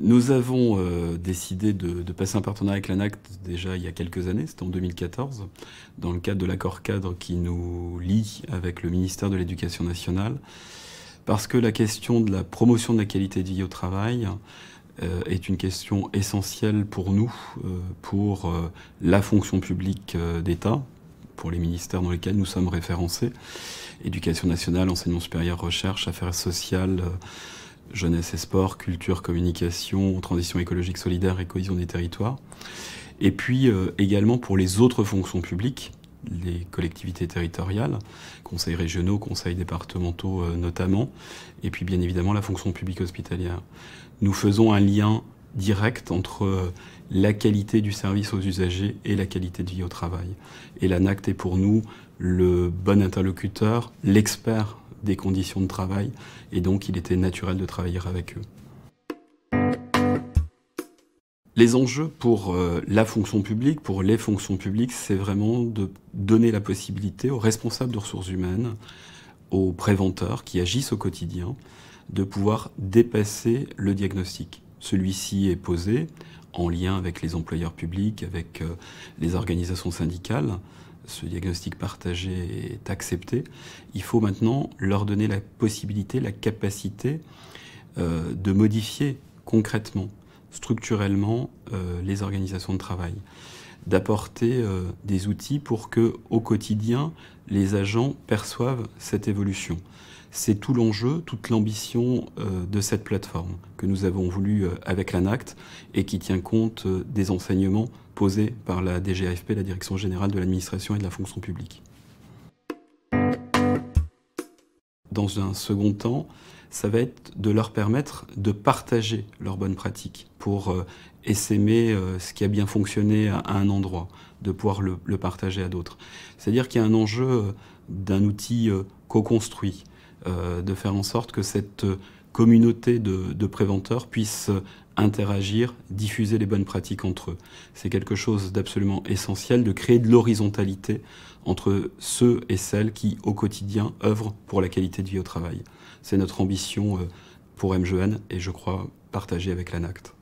Nous avons euh, décidé de, passer un partenariat avec l'ANACT déjà il y a quelques années, c'était en 2014, dans le cadre de l'accord cadre qui nous lie avec le ministère de l'Éducation nationale, parce que la question de la promotion de la qualité de vie au travail euh, est une question essentielle pour nous, euh, pour la fonction publique d'État, pour les ministères dans lesquels nous sommes référencés, éducation nationale, enseignement supérieur, recherche, affaires sociales jeunesse et sport, culture, communication, transition écologique solidaire et cohésion des territoires. Et puis euh, également pour les autres fonctions publiques, les collectivités territoriales, conseils régionaux, conseils départementaux euh, notamment, et puis bien évidemment la fonction publique hospitalière. Nous faisons un lien direct entre euh, la qualité du service aux usagers et la qualité de vie au travail. Et la NACT est pour nous le bon interlocuteur, l'expert des conditions de travail, et donc il était naturel de travailler avec eux. Les enjeux pour euh, la fonction publique, pour les fonctions publiques, c'est vraiment de donner la possibilité aux responsables de ressources humaines, aux préventeurs qui agissent au quotidien, de pouvoir dépasser le diagnostic. Celui-ci est posé en lien avec les employeurs publics, avec euh, les organisations syndicales, ce diagnostic partagé est accepté, il faut maintenant leur donner la possibilité, la capacité euh, de modifier concrètement, structurellement, euh, les organisations de travail, d'apporter euh, des outils pour que, au quotidien, les agents perçoivent cette évolution. C'est tout l'enjeu, toute l'ambition euh, de cette plateforme que nous avons voulu euh, avec l'ANACT et qui tient compte euh, des enseignements posés par la DGAFP, la Direction générale de l'administration et de la fonction publique. Dans un second temps, ça va être de leur permettre de partager leurs bonnes pratiques pour essaimer ce qui a bien fonctionné à, un endroit, de pouvoir le, partager à d'autres. C'est-à-dire qu'il y a un enjeu d'un outil co-construit euh, de faire en sorte que cette euh, communauté de, préventeurs puisse euh, interagir, diffuser les bonnes pratiques entre eux. C'est quelque chose d'absolument essentiel de créer de l'horizontalité entre ceux et celles qui, au quotidien, œuvrent pour la qualité de vie au travail. C'est notre ambition pour MGN et je crois partagée avec l'ANACT.